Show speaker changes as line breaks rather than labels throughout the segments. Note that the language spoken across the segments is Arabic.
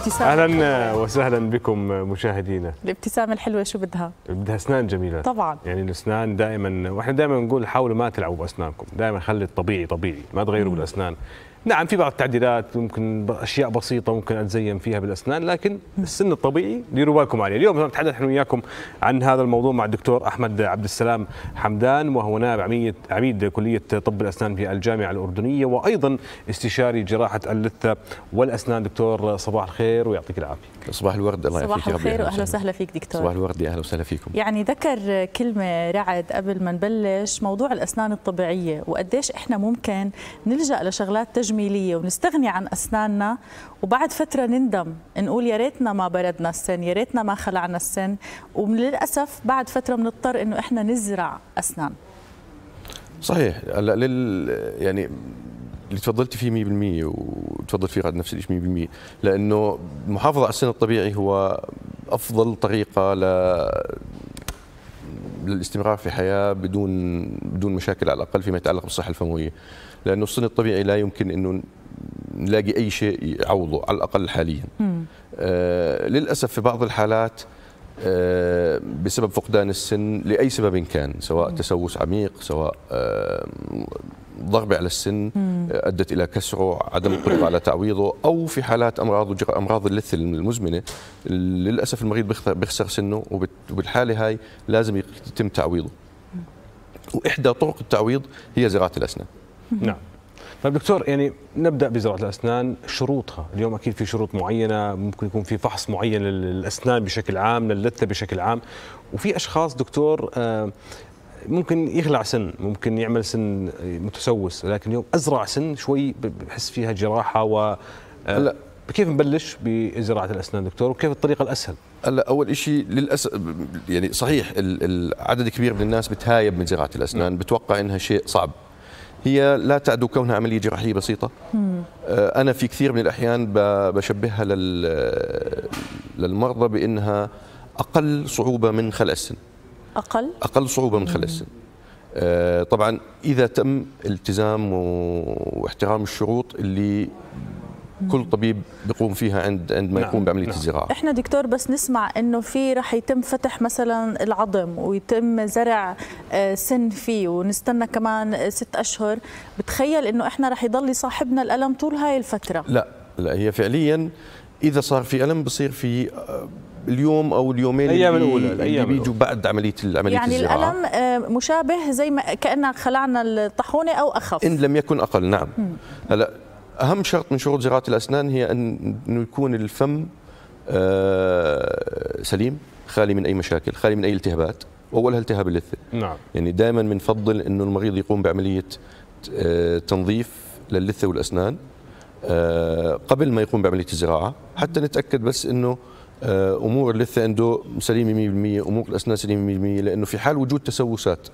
الابتسام اهلا
وسهلا بكم مشاهدينا
الابتسامه الحلوه شو بدها؟
بدها اسنان جميله طبعا يعني الاسنان دائما واحنا دائما نقول حاولوا ما تلعبوا باسنانكم، دائما خلي الطبيعي طبيعي، ما تغيروا بالاسنان نعم في بعض التعديلات ممكن اشياء بسيطه ممكن اتزين فيها بالاسنان لكن السن الطبيعي ديروا بالكم عليه اليوم نتحدث احنا وياكم عن هذا الموضوع مع الدكتور احمد عبد السلام حمدان وهو نائب عميد عميد كليه طب الاسنان في الجامعه الاردنيه وايضا استشاري جراحه اللثه والاسنان دكتور صباح
الخير ويعطيك العافيه صباح الورد الله يعافيك صباح الخير واهلا وسهلا
فيك دكتور صباح
الورد اهلا وسهلا فيكم
يعني ذكر كلمه رعد قبل ما نبلش موضوع الاسنان الطبيعيه وقديش احنا ممكن نلجا لشغلات تجميليه ونستغني عن اسناننا وبعد فتره نندم نقول يا ريتنا ما بردنا السن يا ريتنا ما خلعنا السن وللاسف بعد فتره بنضطر انه احنا نزرع اسنان
صحيح هلا لل يعني اللي تفضلت فيه 100% وتفضل فيه غاد نفس الشيء 100% لانه المحافظه على السن الطبيعي هو افضل طريقه ل للاستمرار في حياه بدون بدون مشاكل على الاقل فيما يتعلق بالصحه الفمويه لانه السن الطبيعي لا يمكن انه نلاقي اي شيء يعوضه على الاقل حاليا آه للاسف في بعض الحالات آه آه، بسبب فقدان السن لاي سبب كان سواء تسوس عميق سواء ضربة على السن أدت إلى كسره عدم القدرة على تعويضه أو في حالات أمراض أمراض اللثة المزمنة للأسف المريض بيخسر سنه وبالحالة هاي لازم يتم تعويضه وإحدى طرق التعويض هي زراعة الأسنان
نعم طيب دكتور يعني نبدا بزراعه الاسنان شروطها اليوم اكيد في شروط معينه ممكن يكون في فحص معين للاسنان بشكل عام للثه بشكل عام وفي اشخاص دكتور آه، ممكن يخلع سن ممكن يعمل سن متسوس لكن اليوم ازرع سن شوي بحس فيها جراحه و آه، كيف نبلش بزراعه الاسنان دكتور وكيف الطريقه الاسهل؟
هلا اول شيء للاسف يعني صحيح العدد كبير من الناس بتهايب من زراعه الاسنان نعم. بتوقع انها شيء صعب هي لا تعدو كونها عملية جراحية بسيطة آه، أنا في كثير من الأحيان بشبهها للمرضى بأنها أقل صعوبة من خلع السن أقل؟ أقل صعوبة من خلع السن آه، طبعا إذا تم التزام واحترام الشروط اللي كل طبيب بيقوم فيها عند عندما يقوم نعم، بعمليه نعم. الزراعه
احنا دكتور بس نسمع انه في رح يتم فتح مثلا العظم ويتم زرع آه، سن فيه ونستنى كمان ست اشهر بتخيل انه احنا رح يضل صاحبنا الالم طول هاي الفتره لا
لا هي فعليا اذا صار في الم بصير في آه، اليوم او اليومين الايام الاولى اللي بيجوا بعد عمليه عمليه يعني الزراعه يعني الالم
آه، مشابه زي ما كانك خلعنا الطاحونه او اخف ان
لم يكن اقل نعم هلا اهم شرط من شروط زراعه الاسنان هي ان يكون الفم آه، سليم خالي من اي مشاكل خالي من اي التهابات واولها التهاب اللثه نعم يعني دائما بنفضل انه المريض يقوم بعمليه آه، تنظيف للثه والاسنان آه، قبل ما يقوم بعمليه الزراعه حتى نتاكد بس انه آه، امور اللثه عنده سليمه 100% امور الاسنان سليمه 100% لانه في حال وجود تسوسات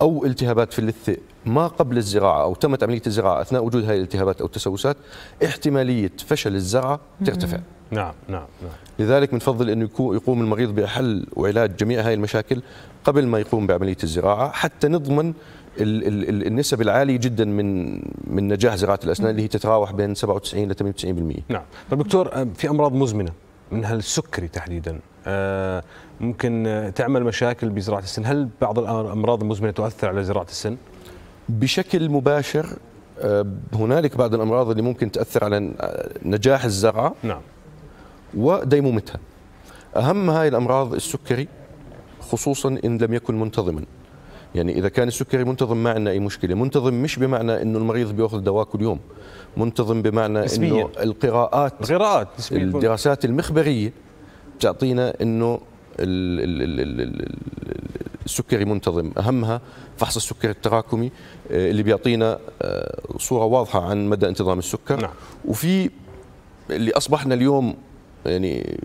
او التهابات في اللثه ما قبل الزراعه او تمت عمليه الزراعه اثناء وجود هذه الالتهابات او التسوسات احتماليه فشل الزرعه ترتفع نعم نعم نعم لذلك بنفضل انه يقوم المريض بحل وعلاج جميع هذه المشاكل قبل ما يقوم بعمليه الزراعه حتى نضمن النسب العاليه جدا من من نجاح زراعه الاسنان اللي هي تتراوح بين 97 ل 98%
نعم طيب دكتور آه، في امراض مزمنه منها السكري تحديدا آه، ممكن تعمل مشاكل بزراعه
السن هل بعض الامراض المزمنه تؤثر على زراعه السن بشكل مباشر آه، هنالك بعض الامراض اللي ممكن تاثر على نجاح الزرعه نعم وديمومتها اهم هاي الامراض السكري خصوصا ان لم يكن منتظما يعني اذا كان السكري منتظم ما عندنا اي مشكله منتظم مش بمعنى انه المريض بياخذ دواء كل يوم منتظم بمعنى اسمية. انه القراءات القراءات الدراسات المخبريه بتعطينا انه السكري منتظم اهمها فحص السكري التراكمي آه، اللي بيعطينا آه، صوره واضحه عن مدى انتظام السكر نعم. وفي اللي اصبحنا اليوم يعني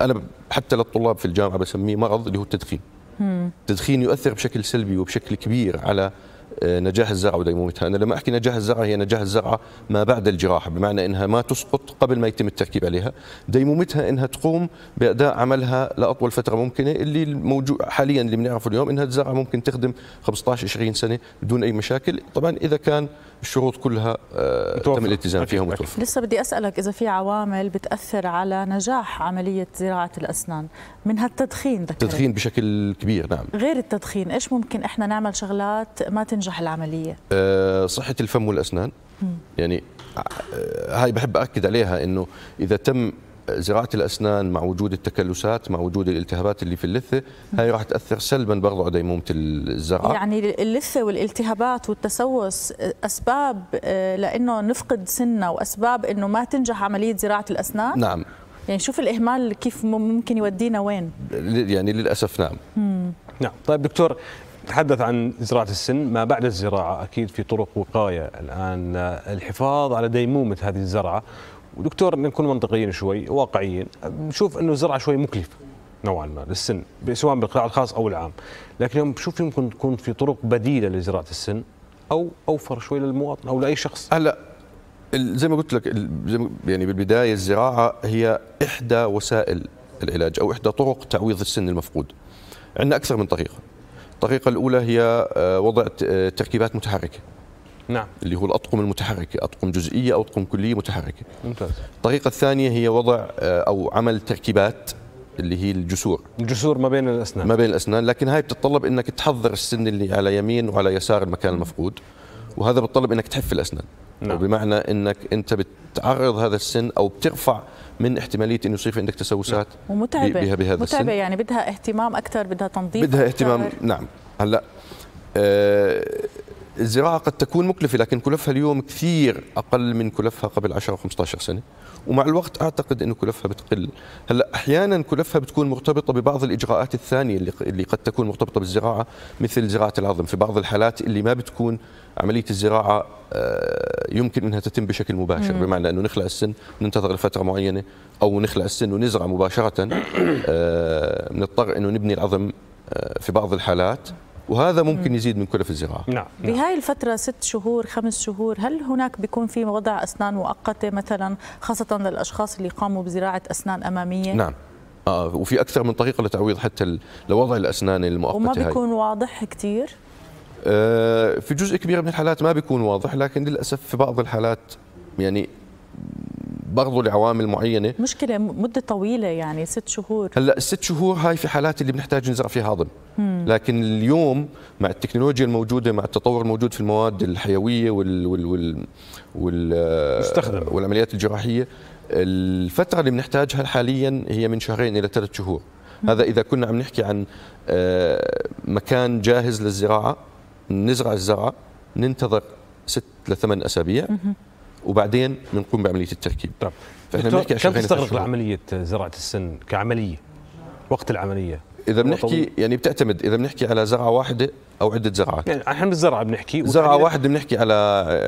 انا حتى للطلاب في الجامعه بسميه مرض اللي هو التدخين
التدخين
يؤثر بشكل سلبي وبشكل كبير على آه، نجاح الزرعه وديمومتها، انا لما احكي نجاح الزرعه هي نجاح الزرعه ما بعد الجراحه، بمعنى انها ما تسقط قبل ما يتم التركيب عليها، ديمومتها انها تقوم باداء عملها لاطول فتره ممكنه اللي الموجود حاليا اللي بنعرفه اليوم انها الزرعه ممكن تخدم 15 20 سنه بدون اي مشاكل، طبعا اذا كان الشروط كلها متوفر. آه، تم الالتزام فيها ومتوفر
لسه بدي اسالك اذا في عوامل بتاثر على نجاح عمليه زراعه الاسنان منها التدخين ذكرت التدخين
بشكل كبير نعم
غير التدخين ايش ممكن احنا نعمل شغلات ما تنجح العمليه
آه، صحه الفم والاسنان م. يعني آه، هاي بحب اكد عليها انه اذا تم زراعه الاسنان مع وجود التكلسات مع وجود الالتهابات اللي في اللثه هاي راح تاثر سلبا برضه على ديمومه الزرعه
يعني اللثه والالتهابات والتسوس اسباب آه، لانه نفقد سنه واسباب انه ما تنجح عمليه زراعه الاسنان نعم يعني شوف الاهمال كيف ممكن يودينا وين
يعني للاسف نعم مم.
نعم طيب دكتور تحدث عن زراعة السن ما بعد الزراعة أكيد في طرق وقاية الآن آه، الحفاظ على ديمومة هذه الزرعة ودكتور نكون منطقيين شوي واقعيين نشوف انه الزرعه شوي مكلفه نوعا ما للسن سواء بالقطاع الخاص او العام لكن اليوم بشوف يمكن تكون في طرق بديله لزراعه السن او اوفر شوي للمواطن
او لاي شخص هلا زي ما قلت لك يعني بالبدايه الزراعه هي احدى وسائل العلاج او احدى طرق تعويض السن المفقود عندنا اكثر من طريقه الطريقه الاولى هي آه، وضع آه، تركيبات متحركه نعم اللي هو الأطقم المتحركة أطقم جزئية أو أطقم كلية متحركة ممتاز الطريقة الثانية هي وضع آه، أو عمل تركيبات اللي هي الجسور الجسور ما بين الأسنان ما بين الأسنان لكن هاي بتتطلب أنك تحضر السن اللي على يمين وعلى يسار المكان المفقود وهذا بتطلب أنك تحف الأسنان نعم. بمعنى أنك أنت بتعرض هذا السن أو بترفع من احتماليه انه يصير في عندك تسوسات
نعم. ومتعبه بها بهذا متعبه السن. يعني بدها اهتمام اكثر بدها تنظيف بدها اهتمام اهتمام
نعم هلا أه الزراعة قد تكون مكلفة لكن كلفها اليوم كثير أقل من كلفها قبل 10 و15 سنة ومع الوقت أعتقد أنه كلفها بتقل هلأ أحيانا كلفها بتكون مرتبطة ببعض الإجراءات الثانية اللي قد تكون مرتبطة بالزراعة مثل زراعة العظم في بعض الحالات اللي ما بتكون عملية الزراعة آه، يمكن أنها تتم بشكل مباشر بمعنى أنه نخلع السن ننتظر لفترة معينة أو نخلع السن ونزرع مباشرة بنضطر آه، أنه نبني العظم آه، في بعض الحالات وهذا ممكن يزيد من كلف الزراعه نعم.
نعم بهاي الفتره ست شهور خمس شهور هل هناك بيكون في وضع اسنان مؤقته مثلا خاصه للاشخاص اللي قاموا بزراعه اسنان اماميه نعم
آه وفي اكثر من طريقه لتعويض حتى لوضع الاسنان المؤقته وما بيكون
هاي. واضح كثير
آه في جزء كبير من الحالات ما بيكون واضح لكن للاسف في بعض الحالات يعني برضه لعوامل معينه
مشكله مده طويله يعني ست شهور
هلا الست شهور هاي في حالات اللي بنحتاج نزرع فيها هضم لكن اليوم مع التكنولوجيا الموجوده مع التطور الموجود في المواد الحيويه وال وال وال, وال والعمليات الجراحيه الفتره اللي بنحتاجها حاليا هي من شهرين الى ثلاث شهور هذا اذا كنا عم نحكي عن آه، مكان جاهز للزراعه نزرع الزرعه ننتظر ست لثمان اسابيع وبعدين بنقوم بعمليه التركيب طب فاحنا بنحكي كم تستغرق
عمليه زراعه السن كعمليه وقت العمليه اذا بنحكي
يعني بتعتمد اذا بنحكي على زرعه واحده او عده زرعات يعني
احنا بالزرعه بنحكي زرعه واحده
بنحكي على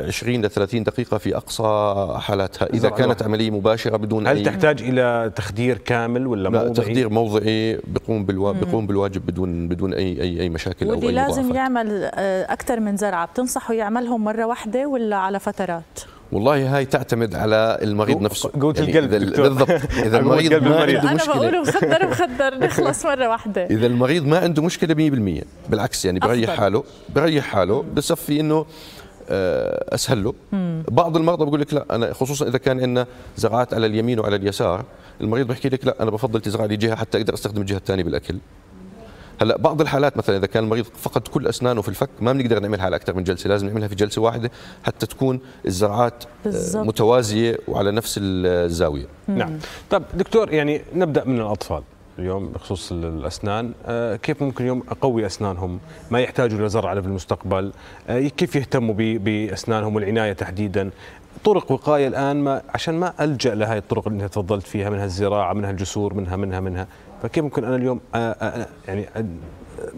20 ل 30 دقيقه في اقصى حالاتها اذا كانت واحد. عمليه مباشره بدون هل أي تحتاج الى تخدير كامل ولا موضعي؟ لا تخدير موضعي بقوم بالوا... بيقوم بالواجب بدون بدون اي اي اي مشاكل واللي او اي لازم
يعمل آه، اكثر من زرعه بتنصحه يعملهم مره واحده ولا على فترات؟
والله هاي تعتمد على المريض نفسه قوة يعني القلب إذا بالضبط إذا المريض ما عنده مشكلة أنا بقول مخدر
مخدر نخلص مرة واحدة
إذا المريض ما عنده مشكلة 100% بالعكس يعني بريح حاله بريح حاله بصفي إنه آه، اسهل له بعض المرضى بقول لك لا انا خصوصا اذا كان عندنا زراعات على اليمين وعلى اليسار المريض بيحكي لك لا انا بفضل تزرع لي جهه حتى اقدر استخدم الجهه الثانيه بالاكل هلا بعض الحالات مثلا اذا كان المريض فقد كل اسنانه في الفك ما بنقدر نعملها على اكثر من جلسه لازم نعملها في جلسه واحده حتى تكون الزرعات آه، بالزبط. متوازيه وعلى نفس الزاويه
نعم طب دكتور يعني نبدا من الاطفال اليوم بخصوص
الاسنان آه، كيف ممكن اليوم
اقوي اسنانهم ما يحتاجوا لزرع في المستقبل آه، كيف يهتموا باسنانهم والعنايه تحديدا طرق وقايه الان ما عشان ما الجا لهي الطرق اللي انت تفضلت فيها منها الزراعه منها الجسور منها منها منها فكيف ممكن انا اليوم آه، آه، آه، يعني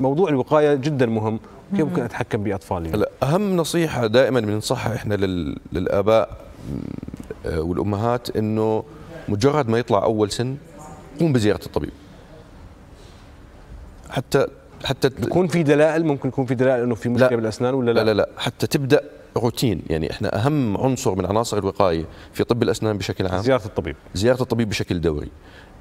موضوع الوقايه جدا مهم كيف ممكن اتحكم باطفالي
هلا اهم نصيحه دائما بننصحها احنا للاباء والامهات انه مجرد ما يطلع اول سن قوم بزياره الطبيب حتى حتى يكون في دلائل ممكن يكون في دلائل انه في مشكله لا بالاسنان ولا لا, لا لا لا حتى تبدا روتين يعني احنا اهم عنصر من عناصر الوقايه في طب الاسنان بشكل عام زياره الطبيب زياره الطبيب بشكل دوري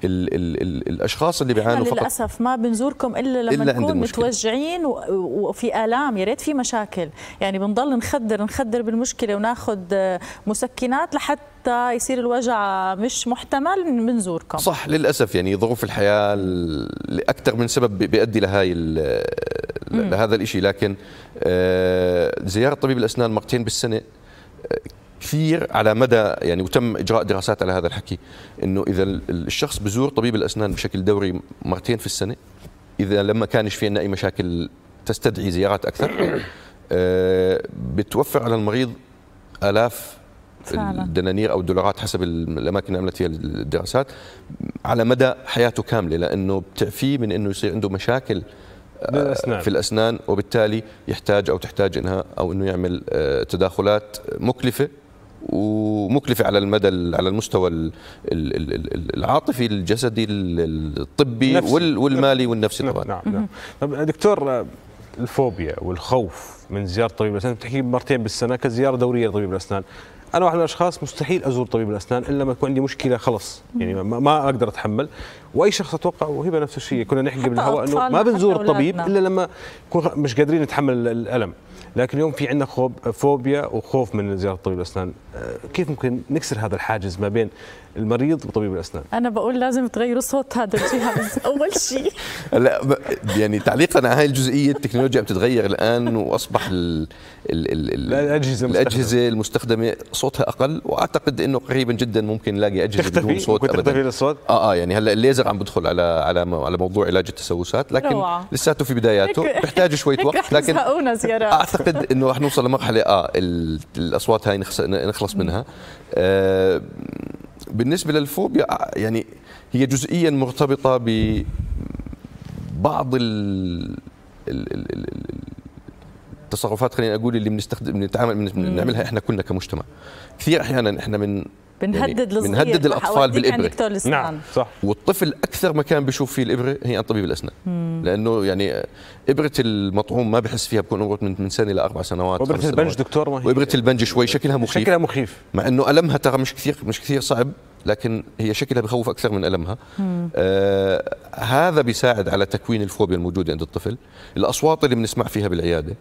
ال ال ال الاشخاص اللي بيعانوا فقط للاسف
ما بنزوركم الا لما إلا نكون متوجعين وفي الام يا ريت في مشاكل يعني بنضل نخدر نخدر بالمشكله وناخذ مسكنات لحتى يصير الوجع مش محتمل بنزوركم صح
للاسف يعني ظروف الحياه لاكثر من سبب بيؤدي لهي لهذا الشيء لكن آه، زياره طبيب الاسنان مرتين بالسنه آه، كثير على مدى يعني وتم اجراء دراسات على هذا الحكي انه اذا الشخص بزور طبيب الاسنان بشكل دوري مرتين في السنه اذا لما كانش في عندنا اي مشاكل تستدعي زيارات اكثر آه، بتوفر على المريض الاف فعلا. الدنانير او الدولارات حسب الاماكن اللي عملت فيها الدراسات على مدى حياته كامله لانه بتعفيه من انه يصير عنده مشاكل آه، بالأسنان. في الاسنان وبالتالي يحتاج او تحتاج انها او انه يعمل آه، تداخلات مكلفه ومكلفه على المدى على المستوى العاطفي الجسدي الطبي نفسي. والمالي والنفسي نعم، طبعا نعم
نعم طب دكتور الفوبيا والخوف من زياره طبيب الاسنان بتحكي مرتين بالسنه كزياره دوريه لطبيب الاسنان انا واحد من الاشخاص مستحيل ازور طبيب الاسنان الا ما يكون عندي مشكله خلص يعني ما اقدر اتحمل واي شخص اتوقع وهبه نفس الشيء كنا نحكي بالهواء انه ما بنزور الطبيب الا لما نكون مش قادرين نتحمل الالم لكن اليوم في عندنا فوبيا وخوف من زياره طبيب الاسنان كيف ممكن نكسر هذا الحاجز ما بين المريض وطبيب الاسنان
انا بقول لازم تغيروا صوت هذا الجهاز اول شيء
هلا يعني تعليقا على هاي الجزئيه التكنولوجيا بتتغير الان واصبح الـ الـ الـ الـ الاجهزه الاجهزه المستخدمه صوتها اقل واعتقد انه قريبا جدا ممكن نلاقي اجهزه بدون صوت ممكن تختفي الصوت اه اه يعني هلا الليزر عم بدخل على على على موضوع علاج التسوسات لكن لساته في بداياته بحتاج شويه وقت لكن
اعتقد
انه رح نوصل لمرحله اه الاصوات هاي نخلص نخلص منها آه، بالنسبه للفوبيا يعني هي جزئيا مرتبطه ب بعض التصرفات خلينا اقول اللي بنستخدم بنتعامل بنعملها احنا كلنا كمجتمع كثير احيانا احنا من
يعني بنهدد يعني الصغير بنهدد الاطفال بالابره نعم
صح والطفل اكثر مكان بيشوف فيه الابره هي عند طبيب الاسنان مم. لانه يعني ابره المطعوم ما بحس فيها بكون عمره من سنه لاربع سنوات وابره البنج سنوات. دكتور ما هي وابره البنج شوي شكلها مخيف شكلها مخيف مع انه المها ترى مش كثير مش كثير صعب لكن هي شكلها بخوف اكثر من المها آه هذا بيساعد على تكوين الفوبيا الموجوده عند الطفل الاصوات اللي بنسمع فيها بالعياده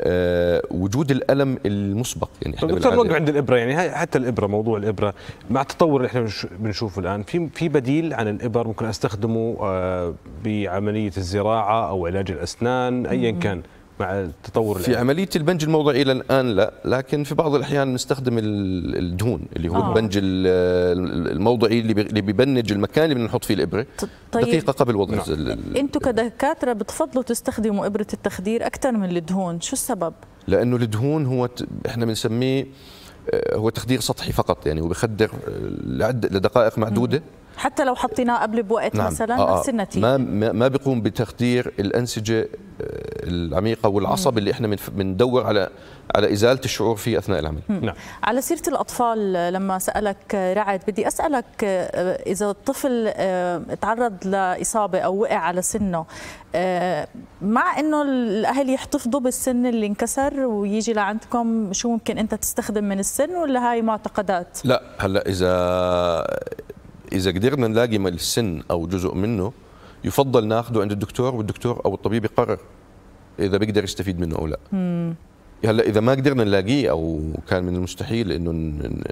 آه، وجود الالم المسبق يعني احنا دكتور نوقف عند
الابره يعني حتى الابره موضوع الابره مع التطور اللي احنا بنشوفه الان في في بديل عن الابر ممكن استخدمه آه، بعمليه الزراعه او علاج الاسنان ايا كان مع التطور
في الآن. عمليه البنج الموضعي الى الان لا لكن في بعض الاحيان نستخدم الدهون اللي هو آه. البنج الموضعي اللي بيبنج المكان اللي بنحط فيه الابره طيب دقيقه قبل وضع نعم.
انتم كدكاتره بتفضلوا تستخدموا ابره التخدير اكثر من الدهون شو السبب
لانه الدهون هو احنا بنسميه آه، هو تخدير سطحي فقط يعني وبيخدر آه، لدقائق معدوده
حتى لو حطيناه قبل بوقت نعم. مثلا آه, آه. نفس النتيجه
ما ما بيقوم بتخدير الانسجه العميقه والعصب اللي احنا بندور على على ازاله الشعور فيه اثناء العمل
نعم. على سيره الاطفال لما سالك رعد بدي اسالك آه، اذا الطفل آه، تعرض لاصابه او وقع على سنه آه، مع انه الاهل يحتفظوا بالسن اللي انكسر ويجي لعندكم شو ممكن انت تستخدم من السن ولا هاي معتقدات
لا هلا اذا اذا قدرنا نلاقي السن او جزء منه يفضل ناخذه عند الدكتور والدكتور او الطبيب يقرر اذا بيقدر يستفيد منه او لا هلا اذا ما قدرنا نلاقيه او كان من المستحيل انه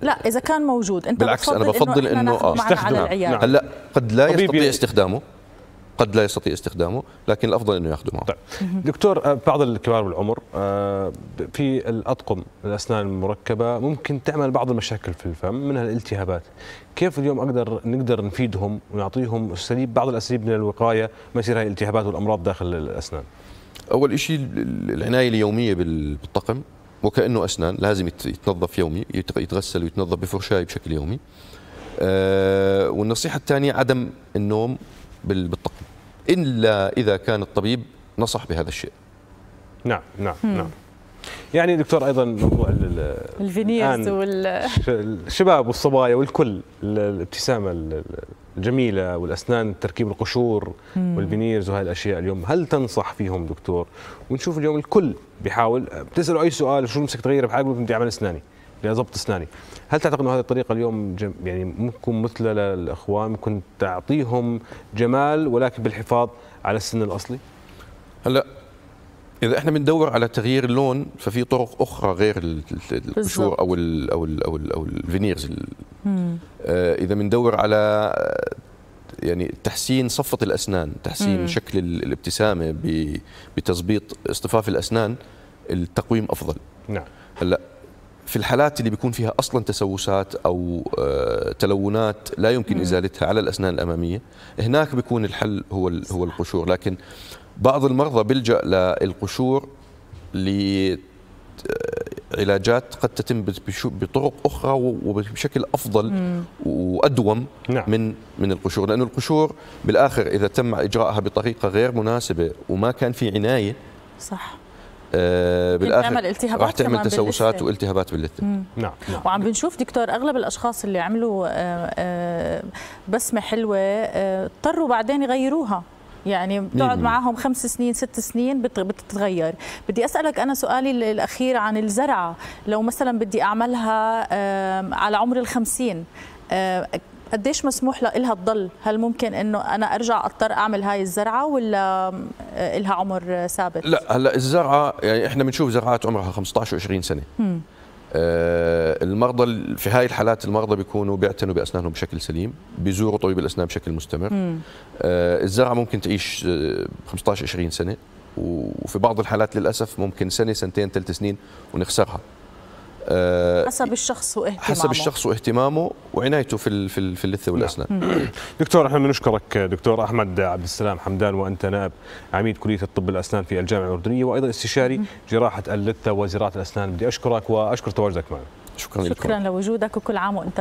لا
اذا كان موجود انت بالعكس انا بفضل انه, إنه, إنه, إنه على هلا
قد لا يستطيع يعني. استخدامه قد لا يستطيع استخدامه لكن الافضل انه ياخذه معه طيب.
دكتور آه، بعض الكبار بالعمر آه، في الاطقم الاسنان المركبه ممكن تعمل بعض المشاكل في الفم منها الالتهابات كيف اليوم اقدر نقدر نفيدهم ونعطيهم اساليب بعض الاساليب من الوقايه ما يصير هاي الالتهابات والامراض داخل الاسنان
اول شيء العنايه اليوميه بالطقم وكانه اسنان لازم يتنظف يومي يتغسل ويتنظف بفرشاه بشكل يومي آه، والنصيحه الثانيه عدم النوم بالطقم إلا إذا كان الطبيب نصح بهذا الشيء نعم نعم
مم. نعم يعني دكتور ايضا موضوع الفينيرز وال الشباب والصبايا والكل الابتسامه الجميله والاسنان تركيب القشور والفينيرز وهي الاشياء اليوم هل تنصح فيهم دكتور ونشوف اليوم الكل بيحاول أه، بتساله اي سؤال شو نفسك تغير بحالك بدي اعمل اسناني لضبط اسناني هل تعتقد ان هذه الطريقه اليوم يعني ممكن مثلى للاخوان ممكن تعطيهم جمال ولكن بالحفاظ على السن الاصلي هلا
اذا احنا بندور على تغيير اللون ففي طرق اخرى غير القشور او الـ او الـ او الـ او الفينيرز آه، اذا بندور على آه، يعني تحسين صفة الأسنان تحسين مم. شكل الابتسامة بتظبيط اصطفاف الأسنان التقويم أفضل نعم هلا في الحالات اللي بيكون فيها اصلا تسوسات او آه، تلونات لا يمكن ازالتها على الاسنان الاماميه هناك بيكون الحل هو هو القشور لكن بعض المرضى بيلجا للقشور آه، علاجات قد تتم بطرق اخرى وبشكل افضل وادوم نعم. من من القشور لانه القشور بالاخر اذا تم اجراءها بطريقه غير مناسبه وما كان في عنايه صح آه، بالاخر تعمل التهابات راح تعمل تسوسات والتهابات باللثه نعم،, نعم.
نعم وعم بنشوف دكتور اغلب الاشخاص اللي عملوا آه، آه، بسمه حلوه اضطروا بعدين يغيروها يعني بتقعد معهم خمس سنين ست سنين بتتغير بدي أسألك أنا سؤالي الأخير عن الزرعة لو مثلا بدي أعملها على عمر الخمسين قديش مسموح لها تضل هل ممكن انه انا ارجع اضطر اعمل هاي الزرعه ولا آه، لها عمر آه، ثابت لا
هلا الزرعه يعني احنا بنشوف زرعات عمرها 15 و20 سنه آه المرضى في هاي الحالات المرضى بيكونوا بيعتنوا باسنانهم بشكل سليم بيزوروا طبيب الاسنان بشكل مستمر آه الزرعه ممكن تعيش 15 آه، 20 سنه وفي بعض الحالات للاسف ممكن سنه سنتين ثلاث سنين ونخسرها آه،
حسب الشخص واهتمامه حسب الشخص
واهتمامه وعنايته في في, في اللثه والاسنان
دكتور احنا بنشكرك دكتور احمد عبد السلام حمدان وانت نائب عميد كليه الطب الاسنان في الجامعه الاردنيه وايضا استشاري جراحه اللثه وزراعه الاسنان بدي اشكرك واشكر تواجدك معنا شكرا, شكرا
لكم. لوجودك وكل عام وانت